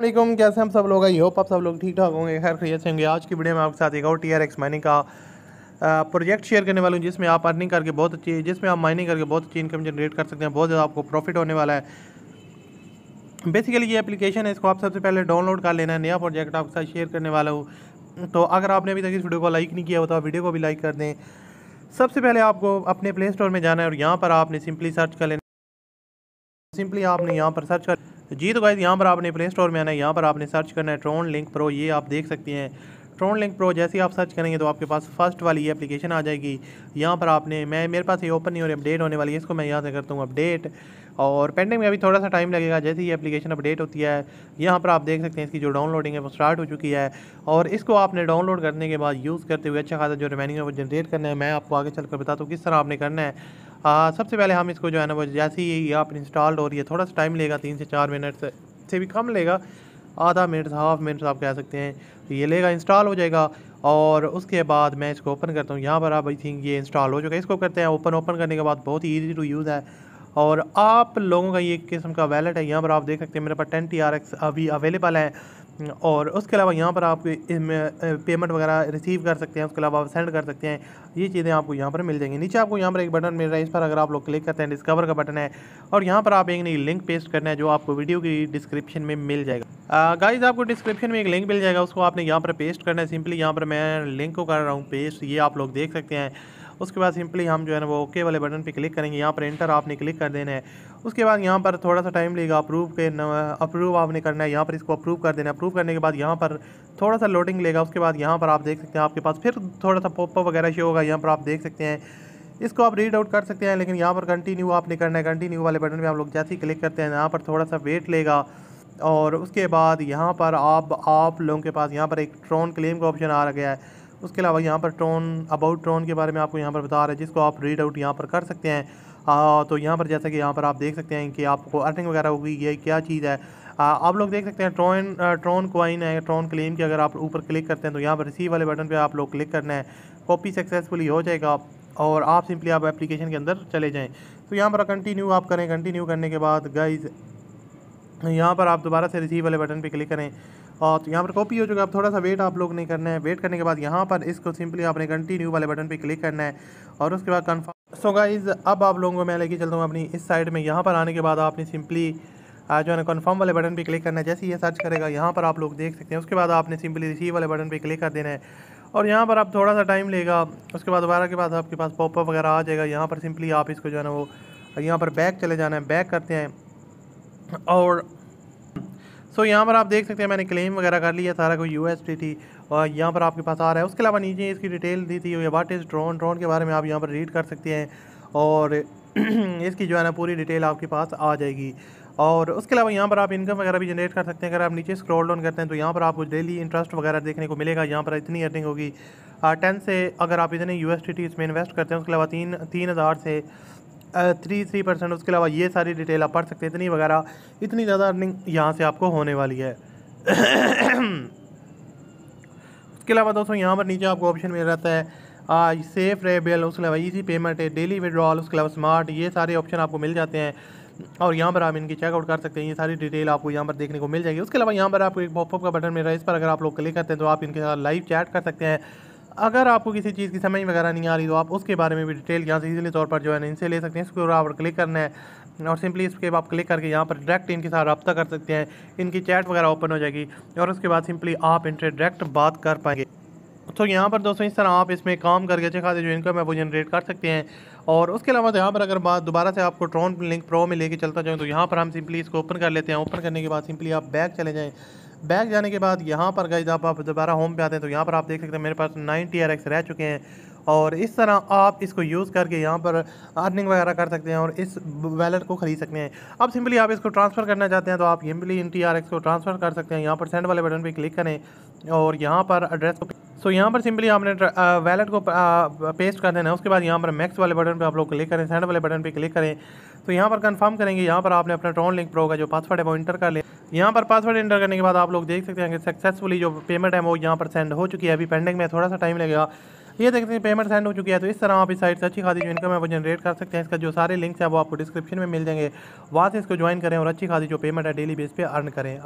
अल्लाम कैसे हम सब लोग आई होप आप सब लोग ठीक ठाक होंगे खैर खैरियत होंगे आज की वीडियो में आपके साथ एक और टी आर एक्स माइनिंग का प्रोजेक्ट शेयर करने वाला हूँ जिसमें आप अर्निंग करके बहुत अच्छी जिसमें आप माइनिंग करके बहुत अच्छी इनकम जनरेट कर सकते हैं बहुत ज़्यादा आपको प्रॉफिट होने वाला है बेसिकली ये एप्लीकेशन है इसको आप सबसे पहले डाउनलोड कर लेना है नया प्रोजेक्ट आपके साथ शेयर करने वाला हूँ तो अगर आपने अभी तक इस वीडियो को लाइक नहीं किया हो तो आप वीडियो को भी लाइक कर दें सबसे पहले आपको अपने प्ले स्टोर में जाना है और यहाँ पर आपने सिंपली सर्च कर लेना सिंपली आपने यहाँ पर सर्च कर जी तो गाइज यहाँ पर आपने प्ले स्टोर में आना है यहाँ पर आपने सर्च करना है ट्रोन लिंक प्रो ये आप देख सकते हैं ट्रोन लिंक प्रो जैसे ही आप सर्च करेंगे तो आपके पास फर्स्ट वाली ये एप्लीकेशन आ जाएगी यहाँ पर आपने मैं मेरे पास ये ओपन नहीं हो रही अपडेट होने वाली है इसको मैं यहाँ से करता हूँ अपडेट और पेंडिंग में अभी थोड़ा सा टाइम लगेगा जैसे ही एप्लीकेशन अपडेट होती है यहाँ पर आप देख सकते हैं इसकी जो डाउनलोडिंग है वो स्टार्ट हो चुकी है और इसको आपने डाउनलोड करने के बाद यूज़ करते हुए अच्छा खासा जो रिमेनिंग है वो जनरेट करना है मैं आपको आगे चल कर बताता हूँ किस तरह आपने करना है आ, सबसे पहले हम इसको जो है ना वो जैसे ही आप इंस्टॉल्ड हो रही है थोड़ा सा टाइम लेगा तीन से चार मिनट से, से भी कम लेगा आधा मिनट हाफ मिनट आप कह सकते हैं तो ये लेगा इंस्टॉल हो जाएगा और उसके बाद मैं इसको ओपन करता हूँ यहाँ पर आप आई थिंक ये इंस्टॉल हो चुका है इसको करते हैं ओपन ओपन करने के बाद बहुत ही ईजी टू यूज़ है और आप लोगों का ये किस्म का वैलेट है यहाँ पर आप देख सकते हैं मेरे पास टेन टी आर एक्स अभी अवेलेबल है और उसके अलावा यहाँ पर आप पेमेंट वगैरह रिसीव कर सकते हैं उसके अलावा आप सेंड कर सकते हैं ये चीज़ें आपको यहाँ पर मिल जाएंगी नीचे आपको यहाँ पर एक बटन मिल रहा है इस पर अगर आप लोग क्लिक करते हैं डिस्कवर का बटन है और यहाँ पर आप एक नई लिंक पेस्ट करना है जो आपको वीडियो की डिस्क्रिप्शन में मिल जाएगा गाइज आपको डिस्क्रिप्शन में एक लिंक मिल जाएगा उसको आपने यहाँ पर पेस्ट करना है सिंपली यहाँ पर मैं लिंक को कर रहा हूँ पेस्ट ये आप लोग देख सकते हैं उसके बाद सिंपली हम जो है ना वो ओके वाले बटन पर क्लिक करेंगे यहाँ पर इंटर आपने क्लिक कर देना है उसके बाद यहाँ पर थोड़ा सा टाइम लेगा अप्रूव के अप्रूव आपने करना है यहाँ पर इसको अप्रूव कर देना है अप्रूव करने के बाद यहाँ पर थोड़ा सा लोडिंग लेगा उसके बाद यहाँ पर आप देख सकते हैं आपके पास फिर थोड़ा सा पोपअप वगैरह शो होगा यहाँ पर आप देख सकते हैं इसको आप रीड आउट कर सकते हैं लेकिन यहाँ पर कंटिन्यू आपने करना है कंटिन्यू वाले बटन पर हम लोग जैसे ही क्लिक करते हैं यहाँ पर थोड़ा सा वेट लेगा और उसके बाद यहाँ पर आप आप लोगों के पास यहाँ पर एक ट्रोन क्लेम का ऑप्शन आ गया है उसके अलावा यहाँ पर ट्रोन अबाउट ट्रोन के बारे में आपको यहाँ पर बता रहा है जिसको आप रीड आउट यहाँ पर कर सकते हैं आ, तो यहाँ पर जैसा कि यहाँ पर आप देख सकते हैं कि आपको अर्निंग वगैरह होगी ये क्या चीज़ है आ, आप लोग देख सकते हैं ट्रोन ट्रोन क्वाइन है ट्रोन क्लेम के अगर आप ऊपर क्लिक करते हैं तो यहाँ पर रिसीव वाले बटन पर आप लोग क्लिक करना है कॉपी सक्सेसफुली हो जाएगा और आप सिंपली आप एप्लीकेशन के अंदर चले जाएँ तो यहाँ पर कंटिन्यू आप करें कंटिन्यू करने के बाद गाइज यहाँ पर आप दोबारा से रिसीव वाले बटन पे क्लिक करें और तो यहाँ पर कॉपी हो चुका है अब थोड़ा सा वेट आप लोग नहीं करना है वेट करने के बाद यहाँ पर इसको सिंपली आपने कंटिन्यू वाले बटन पे क्लिक करना है और उसके बाद कन्फर्म सो गाइज अब आप लोगों को मैं लेके चलता हूँ अपनी इस साइड में यहाँ पर आने के बाद आपने सिंपली जो है ना कन्फर्म वाले बटन पर क्लिक करना है जैसे ये सर्च करेगा यहाँ पर आप लोग देख सकते हैं उसके बाद आपने सिंपली रिसीव वाले बटन पर क्लिक कर देना है और यहाँ पर आप थोड़ा सा टाइम लेगा उसके बाद दोबारा के बाद आपके पास पॉपअप वगैरह आ जाएगा यहाँ पर सिंपली आप इसको जो है ना वो यहाँ पर बैक चले जाना है बैक करते हैं और सो यहाँ पर आप देख सकते हैं मैंने क्लेम वगैरह कर लिया सारा कोई यू थी और यहाँ पर आपके पास आ रहा है उसके अलावा नीचे इसकी डिटेल दी थी वाट इज़ ड्रोन ड्रोन के बारे में आप यहाँ पर रीड कर सकते हैं और इसकी जो है ना पूरी डिटेल आपके पास आ जाएगी और उसके अलावा यहाँ पर आप इनकम वगैरह भी जनरेट कर सकते हैं अगर आप नीचे स्क्रॉल डाउन करते हैं तो यहाँ पर आपको डेली इंटरेस्ट वगैरह देखने को मिलेगा यहाँ पर इतनी अर्निंग होगी टेन से अगर आप इतने यू एस इसमें इन्वेस्ट करते हैं उसके अलावा तीन तीन हज़ार से थ्री थ्री परसेंट उसके अलावा ये सारी डिटेल आप पढ़ सकते हैं इतनी वगैरह इतनी ज़्यादा अर्निंग यहाँ से आपको होने वाली है उसके अलावा दोस्तों यहाँ पर नीचे आपको ऑप्शन मिल रहता है आज सेफ बिल उसके अलावा ईजी पेमेंट है डेली विड्रॉल उसके अलावा स्मार्ट ये सारे ऑप्शन आपको मिल जाते हैं और यहाँ पर आप इनकी चेकआउट कर सकते हैं ये सारी डिटेल आपको यहाँ पर देखने को मिल जाएगी उसके अलावा यहाँ पर आपको एक पॉपअप का बटन मिल रहा है इस पर अगर आप लोग क्लिक करते हैं तो आप इनके साथ लाइव चैट कर सकते हैं अगर आपको किसी चीज़ की समझ वगैरह नहीं आ रही तो आप उसके बारे में भी डिटेल यहाँ से इजीली तौर पर जो है ना इनसे ले सकते हैं इसके ऊपर आप क्लिक करना है और सिंपली इसके बाद आप क्लिक करके यहाँ पर डायरेक्ट इनके साथ रब्ता कर सकते हैं इनकी चैट वगैरह ओपन हो जाएगी और उसके बाद सिंपली आप इनसे डायरेक्ट बात कर पाएंगे तो यहाँ पर दोस्तों इस तरह आप इसमें काम करके अच्छे खाते जो इनकम है वो जनरेट कर सकते हैं और उसके अलावा तो यहाँ पर अगर बात दोबारा से आपको ट्रॉन लिंक प्रो में लेके चलता जाऊँ तो यहाँ पर हम सिंपली इसको ओपन कर लेते हैं ओपन करने के बाद सिंपली आप बैक चले जाएँ बैक जाने के बाद यहाँ पर गए जब आप दोबारा होम पे आते हैं तो यहाँ पर आप देख सकते हैं मेरे पास नाइन टी रह चुके हैं और इस तरह आप इसको यूज़ करके यहाँ पर अर्निंग वगैरह कर सकते हैं और इस वैलेट को खरीद सकते हैं अब सिंपली आप इसको ट्रांसफ़र करना चाहते हैं तो आप सिंपली इन टी को ट्रांसफ़र कर सकते हैं यहाँ पर सेंड वाले बटन पर क्लिक करें और यहाँ पर एड्रेस को सो so, यहाँ पर सिंपली आपने वैलेट को पेस्ट कर देना है उसके बाद यहाँ पर मैक्स वाले बटन पे आप लोग क्लिक करें सेंड वाले बटन पे क्लिक करें तो यहाँ पर कंफर्म करेंगे यहाँ पर आपने अपना ट्रॉन लिंक प्रो का जो पासवर्ड है वो इंटर कर लें यहाँ पर पासवर्ड एंटर करने के बाद आप लोग देख सकते हैं कि सक्सेसफुली जो पेमेंट है वो यहाँ पर सेंड हो चुकी है अभी पेंडिंग में थोड़ा सा टाइम लगेगा ये सकते हैं पेमेंट सेंड हो चुकी है तो इस तरह आप इस साइट से अच्छी खासी जो इनकम है वो जनरेट कर सकते हैं इसका जो सारे लिंक्स है वो आपको डिस्क्रिप्शन में मिल जाएंगे वहाँ से इसको ज्वाइन करें और अच्छी खासी जो पेमेंट है डेली बेस पर अर्न करें